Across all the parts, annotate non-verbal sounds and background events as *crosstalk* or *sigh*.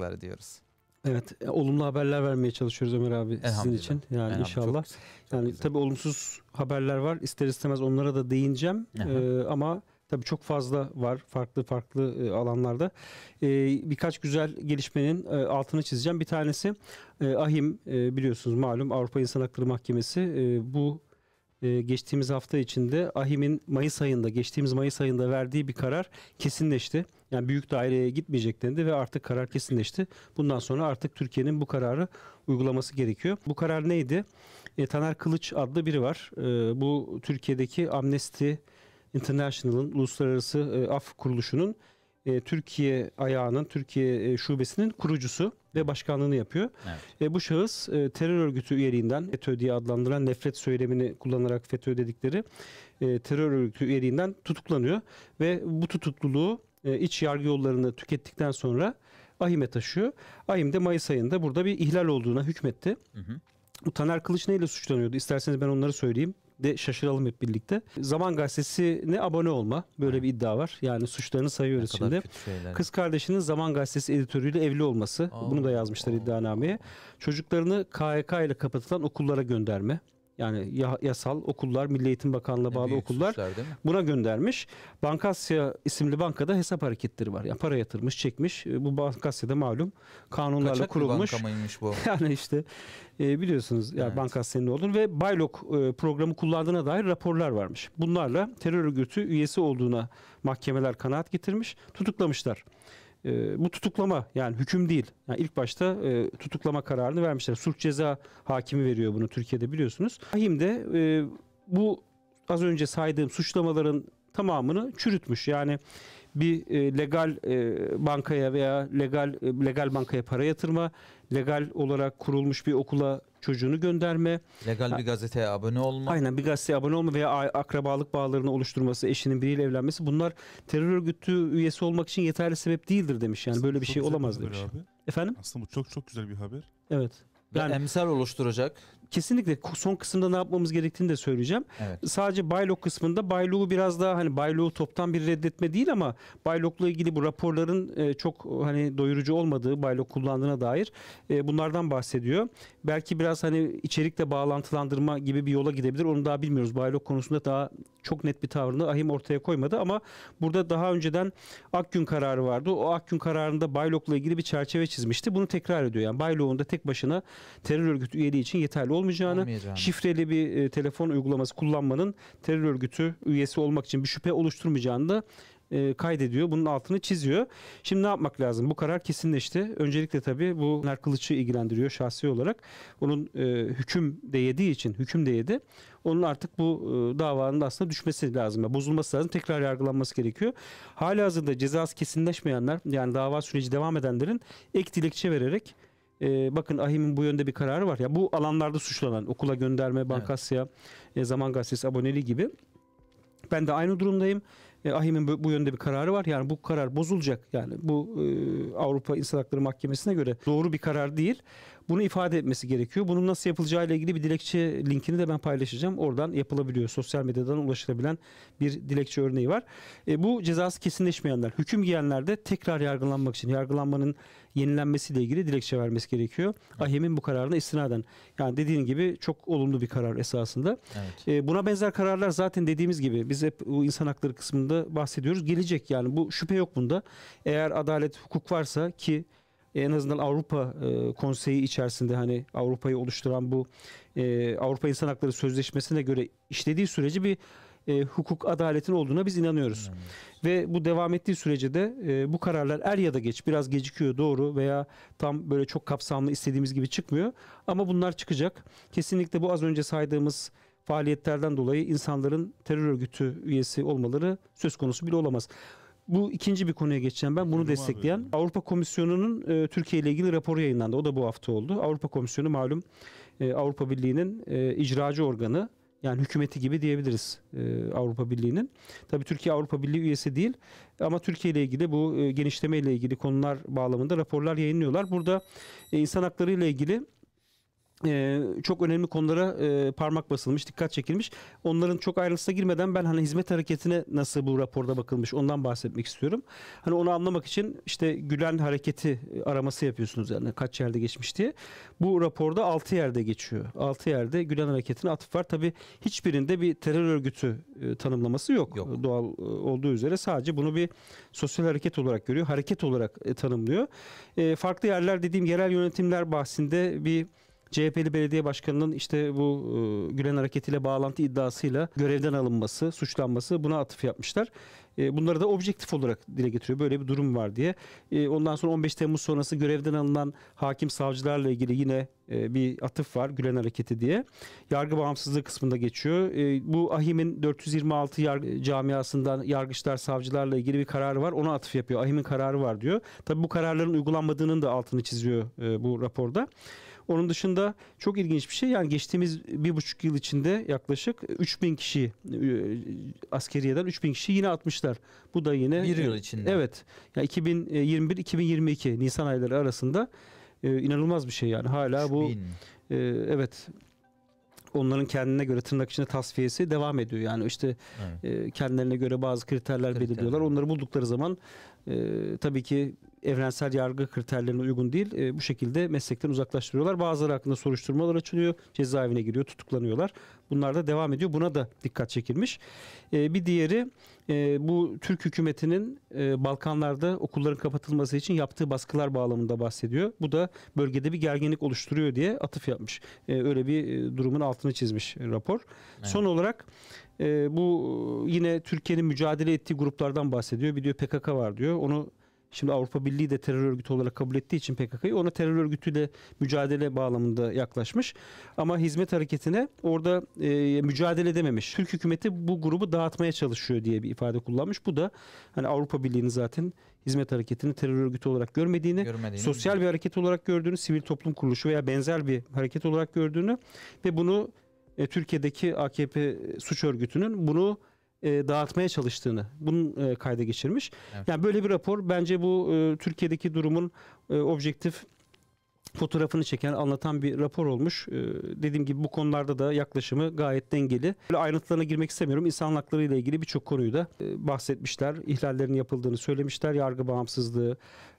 olasılıkları diyoruz. Evet, e, olumlu haberler vermeye çalışıyoruz Ömer abi sizin için. Yani inşallah. Çok, çok yani güzel. tabii olumsuz haberler var. İster istemez onlara da değineceğim. ee, ama tabii çok fazla var farklı farklı e, alanlarda. E, birkaç güzel gelişmenin e, altını çizeceğim. Bir tanesi e, AHİM biliyorsunuz malum Avrupa İnsan Hakları Mahkemesi bu e, geçtiğimiz hafta içinde Ahim'in Mayıs ayında geçtiğimiz Mayıs ayında verdiği bir karar kesinleşti. Yani büyük daireye gitmeyecek dendi ve artık karar kesinleşti. Bundan sonra artık Türkiye'nin bu kararı uygulaması gerekiyor. Bu karar neydi? E, Taner Kılıç adlı biri var. E, bu Türkiye'deki Amnesty International'ın uluslararası e, af kuruluşunun e, Türkiye ayağının Türkiye e, şubesinin kurucusu ve başkanlığını yapıyor. Evet. E, bu şahıs e, terör örgütü üyeliğinden FETÖ diye adlandırılan nefret söylemini kullanarak FETÖ dedikleri e, terör örgütü üyeliğinden tutuklanıyor ve bu tutukluluğu e, iç yargı yollarını tükettikten sonra Ahim'e taşıyor. Ahim de Mayıs ayında burada bir ihlal olduğuna hükmetti. Hı hı. Taner Kılıç neyle suçlanıyordu? İsterseniz ben onları söyleyeyim de şaşıralım hep birlikte. Zaman Gazetesi'ne abone olma. Böyle bir iddia var. Yani suçlarını sayıyoruz ne şimdi. Kız kardeşinin Zaman Gazetesi editörüyle evli olması. Aa, Bunu da yazmışlar aa. iddianameye. Çocuklarını KYK ile kapatılan okullara gönderme yani yasal okullar, Milli Eğitim Bakanlığı e, bağlı okullar suçlar, buna göndermiş. Bankasya isimli bankada hesap hareketleri var. Yani para yatırmış, çekmiş. E, bu bankasya da malum kanunlarla Kaçak kurulmuş. Kaçak bu? *laughs* yani işte e, biliyorsunuz yani evet. Bankasya'nın olduğunu ve Baylok programı kullandığına dair raporlar varmış. Bunlarla terör örgütü üyesi olduğuna mahkemeler kanaat getirmiş, tutuklamışlar. E, bu tutuklama yani hüküm değil. Yani ilk başta e, tutuklama kararını vermişler. Sulh ceza hakimi veriyor bunu Türkiye'de biliyorsunuz. Rahim de e, bu az önce saydığım suçlamaların tamamını çürütmüş. Yani bir e, legal e, bankaya veya legal e, legal bankaya para yatırma, legal olarak kurulmuş bir okula çocuğunu gönderme. Legal bir gazeteye abone olma. Aynen bir gazeteye abone olma veya akrabalık bağlarını oluşturması, eşinin biriyle evlenmesi bunlar terör örgütü üyesi olmak için yeterli sebep değildir demiş. Yani Aslında böyle bir şey olamaz demiş. Abi. Efendim? Aslında bu çok çok güzel bir haber. Evet. Yani, emsal oluşturacak kesinlikle son kısımda ne yapmamız gerektiğini de söyleyeceğim. Evet. Sadece Baylok kısmında Baylok'u biraz daha hani Baylok'u toptan bir reddetme değil ama Baylok'la ilgili bu raporların e, çok e, hani doyurucu olmadığı Baylok kullandığına dair e, bunlardan bahsediyor. Belki biraz hani içerikle bağlantılandırma gibi bir yola gidebilir. Onu daha bilmiyoruz. Baylok konusunda daha çok net bir tavrını Ahim ortaya koymadı ama burada daha önceden Akgün kararı vardı. O Akgün kararında Baylok'la ilgili bir çerçeve çizmişti. Bunu tekrar ediyor. Yani Baylok'un da tek başına terör örgütü üyeliği için yeterli olmayacağını, olmayacağını, şifreli bir e, telefon uygulaması kullanmanın terör örgütü üyesi olmak için bir şüphe oluşturmayacağını da e, kaydediyor. Bunun altını çiziyor. Şimdi ne yapmak lazım? Bu karar kesinleşti. Öncelikle tabii bu Narkılıç'ı ilgilendiriyor şahsi olarak. Onun e, hüküm de yediği için, hüküm de yedi. Onun artık bu e, davanın aslında düşmesi lazım. Yani bozulması lazım. Tekrar yargılanması gerekiyor. Hala hazırda cezası kesinleşmeyenler yani dava süreci devam edenlerin ek dilekçe vererek e, bakın Ahimin bu yönde bir kararı var. Ya bu alanlarda suçlanan okula gönderme, Bankasya, evet. E, Zaman Gazetesi aboneliği gibi ben de aynı durumdayım. E, AHİM'in bu, bu yönde bir kararı var. Yani bu karar bozulacak. Yani bu e, Avrupa İnsan Hakları Mahkemesi'ne göre doğru bir karar değil. Bunu ifade etmesi gerekiyor. Bunun nasıl yapılacağı ile ilgili bir dilekçe linkini de ben paylaşacağım. Oradan yapılabiliyor. Sosyal medyadan ulaşılabilen bir dilekçe örneği var. E, bu cezası kesinleşmeyenler, hüküm giyenler de tekrar yargılanmak için yargılanmanın yenilenmesiyle ilgili dilekçe vermesi gerekiyor. Evet. AHM'in bu kararına istinaden. Yani dediğin gibi çok olumlu bir karar esasında. Evet. E, buna benzer kararlar zaten dediğimiz gibi biz hep bu insan hakları kısmında bahsediyoruz. Gelecek yani bu şüphe yok bunda. Eğer adalet hukuk varsa ki en azından Avrupa e, Konseyi içerisinde hani Avrupa'yı oluşturan bu e, Avrupa İnsan Hakları Sözleşmesi'ne göre işlediği süreci bir e, hukuk adaletin olduğuna biz inanıyoruz. Evet. Ve bu devam ettiği sürece de e, bu kararlar er ya da geç biraz gecikiyor doğru veya tam böyle çok kapsamlı istediğimiz gibi çıkmıyor ama bunlar çıkacak. Kesinlikle bu az önce saydığımız faaliyetlerden dolayı insanların terör örgütü üyesi olmaları söz konusu bile olamaz. Bu ikinci bir konuya geçeceğim ben. Bunu Buyurun destekleyen abi. Avrupa Komisyonu'nun e, Türkiye ile ilgili raporu yayınlandı. O da bu hafta oldu. Avrupa Komisyonu malum e, Avrupa Birliği'nin e, icracı organı yani hükümeti gibi diyebiliriz e, Avrupa Birliği'nin. Tabii Türkiye Avrupa Birliği üyesi değil ama Türkiye ile ilgili bu e, genişleme ile ilgili konular bağlamında raporlar yayınlıyorlar. Burada e, insan hakları ile ilgili e, çok önemli konulara e, parmak basılmış, dikkat çekilmiş. Onların çok ayrıntısına girmeden ben hani hizmet hareketine nasıl bu raporda bakılmış ondan bahsetmek istiyorum. Hani onu anlamak için işte Gülen hareketi e, araması yapıyorsunuz yani kaç yerde geçmiş diye. Bu raporda 6 yerde geçiyor. 6 yerde Gülen hareketine atıf var. Tabi hiçbirinde bir terör örgütü e, tanımlaması yok. yok. E, doğal e, olduğu üzere sadece bunu bir sosyal hareket olarak görüyor. Hareket olarak e, tanımlıyor. E, farklı yerler dediğim yerel yönetimler bahsinde bir CHP'li belediye başkanının işte bu e, Gülen hareketiyle bağlantı iddiasıyla görevden alınması, suçlanması buna atıf yapmışlar. E, bunları da objektif olarak dile getiriyor. Böyle bir durum var diye. E, ondan sonra 15 Temmuz sonrası görevden alınan hakim savcılarla ilgili yine e, bir atıf var Gülen hareketi diye. Yargı bağımsızlığı kısmında geçiyor. E, bu Ahim'in 426 yargı camiasından yargıçlar savcılarla ilgili bir kararı var. Ona atıf yapıyor. Ahim'in kararı var diyor. Tabii bu kararların uygulanmadığının da altını çiziyor e, bu raporda. Onun dışında çok ilginç bir şey yani geçtiğimiz bir buçuk yıl içinde yaklaşık 3000 kişi e, askeriyeden 3000 kişi yine atmışlar. Bu da yine bir e, yıl içinde. Evet. Yani 2021-2022 e, Nisan ayları arasında inanılmaz bir şey yani hala 3000. bu evet onların kendine göre tırnak içinde tasfiyesi devam ediyor. Yani işte evet. kendilerine göre bazı kriterler Kriter. belirliyorlar. Onları buldukları zaman tabii ki evrensel yargı kriterlerine uygun değil. E, bu şekilde meslekten uzaklaştırıyorlar. Bazıları hakkında soruşturmalar açılıyor. Cezaevine giriyor, tutuklanıyorlar. Bunlar da devam ediyor. Buna da dikkat çekilmiş. E, bir diğeri e, bu Türk hükümetinin e, Balkanlarda okulların kapatılması için yaptığı baskılar bağlamında bahsediyor. Bu da bölgede bir gerginlik oluşturuyor diye atıf yapmış. E, öyle bir e, durumun altını çizmiş rapor. Evet. Son olarak e, bu yine Türkiye'nin mücadele ettiği gruplardan bahsediyor. Bir diyor PKK var diyor. Onu Şimdi Avrupa Birliği de terör örgütü olarak kabul ettiği için PKK'yı ona terör örgütüyle mücadele bağlamında yaklaşmış. Ama hizmet hareketine orada e, mücadele edememiş. Türk hükümeti bu grubu dağıtmaya çalışıyor diye bir ifade kullanmış. Bu da hani Avrupa Birliği'nin zaten hizmet hareketini terör örgütü olarak görmediğini, görmediğini sosyal mi? bir hareket olarak gördüğünü, sivil toplum kuruluşu veya benzer bir hareket olarak gördüğünü ve bunu e, Türkiye'deki AKP suç örgütünün bunu e, dağıtmaya çalıştığını bunu e, kayda geçirmiş. Evet. Yani böyle bir rapor bence bu e, Türkiye'deki durumun objektif fotoğrafını çeken, anlatan bir rapor olmuş. E, dediğim gibi bu konularda da yaklaşımı gayet dengeli. Böyle ayrıntılarına girmek istemiyorum. İnsan hakları ile ilgili birçok konuyu da e, bahsetmişler. İhlallerin yapıldığını söylemişler. Yargı bağımsızlığı,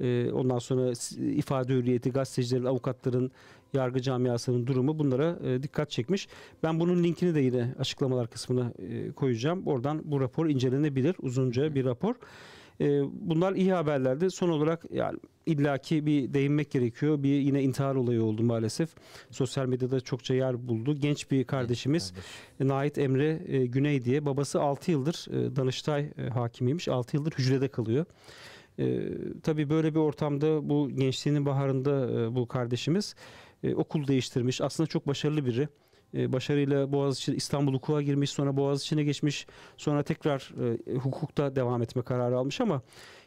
e, ondan sonra ifade hürriyeti, gazetecilerin, avukatların, yargı camiasının durumu bunlara e, dikkat çekmiş. Ben bunun linkini de yine açıklamalar kısmına e, koyacağım. Oradan bu rapor incelenebilir. Uzunca bir rapor. E, bunlar iyi haberlerdi. son olarak yani illaki bir değinmek gerekiyor. Bir yine intihar olayı oldu maalesef. Sosyal medyada çokça yer buldu. Genç bir kardeşimiz Genç kardeş. Nait Emre e, Güney diye babası 6 yıldır e, Danıştay e, hakimiymiş. 6 yıldır hücrede kalıyor. E, tabii böyle bir ortamda bu gençliğinin baharında e, bu kardeşimiz e, okul değiştirmiş. Aslında çok başarılı biri e, başarıyla Boğaziçi İstanbul hukuka girmiş, sonra Boğaziçi'ne geçmiş, sonra tekrar e, hukukta devam etme kararı almış ama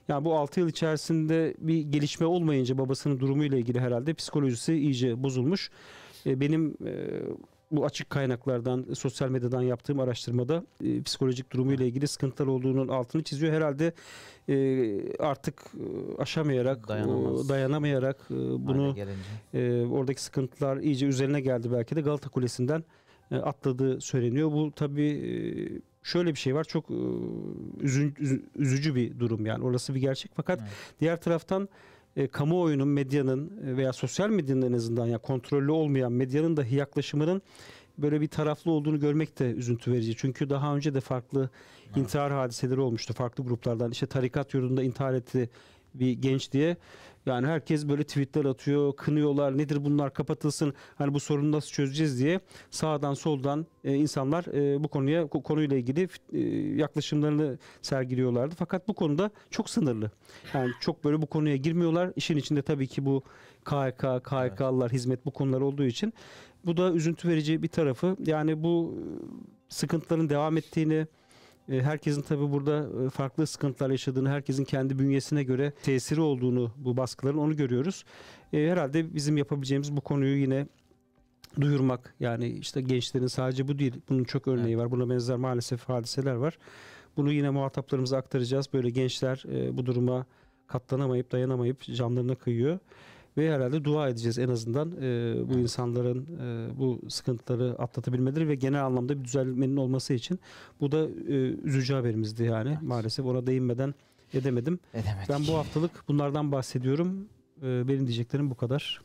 yani bu 6 yıl içerisinde bir gelişme olmayınca babasının durumuyla ilgili herhalde psikolojisi iyice bozulmuş. E, benim e, bu açık kaynaklardan, sosyal medyadan yaptığım araştırmada e, psikolojik durumuyla ilgili sıkıntılar olduğunun altını çiziyor. Herhalde e, artık e, aşamayarak, e, Dayanamaz. dayanamayarak e, bunu e, oradaki sıkıntılar iyice üzerine geldi belki de Galata Kulesi'nden e, atladığı söyleniyor. Bu tabii e, şöyle bir şey var çok e, üzü, üzücü bir durum yani orası bir gerçek fakat evet. diğer taraftan e, kamuoyunun, medyanın e, veya sosyal medyanın en azından ya yani kontrollü olmayan medyanın dahi yaklaşımının böyle bir taraflı olduğunu görmek de üzüntü verici. Çünkü daha önce de farklı evet. intihar hadiseleri olmuştu. Farklı gruplardan işte tarikat yurdunda intihar etti bir genç diye yani herkes böyle tweetler atıyor, kınıyorlar. Nedir bunlar kapatılsın. Hani bu sorunu nasıl çözeceğiz diye sağdan soldan e, insanlar e, bu konuya konuyla ilgili e, yaklaşımlarını sergiliyorlardı. Fakat bu konuda çok sınırlı. Yani çok böyle bu konuya girmiyorlar. İşin içinde tabii ki bu KK KHK'lılar, evet. hizmet bu konular olduğu için bu da üzüntü verici bir tarafı. Yani bu sıkıntıların devam ettiğini, e, herkesin tabi burada e, farklı sıkıntılar yaşadığını, herkesin kendi bünyesine göre tesiri olduğunu bu baskıların onu görüyoruz. E, herhalde bizim yapabileceğimiz bu konuyu yine duyurmak yani işte gençlerin sadece bu değil bunun çok örneği var buna benzer maalesef hadiseler var. Bunu yine muhataplarımıza aktaracağız. Böyle gençler bu duruma katlanamayıp dayanamayıp camlarına kıyıyor ve herhalde dua edeceğiz en azından e, bu insanların e, bu sıkıntıları atlatabilmeleri ve genel anlamda bir düzelmenin olması için. Bu da e, üzücü haberimizdi yani evet. maalesef ona değinmeden edemedim. Edemedik. Ben bu haftalık bunlardan bahsediyorum. E, benim diyeceklerim bu kadar.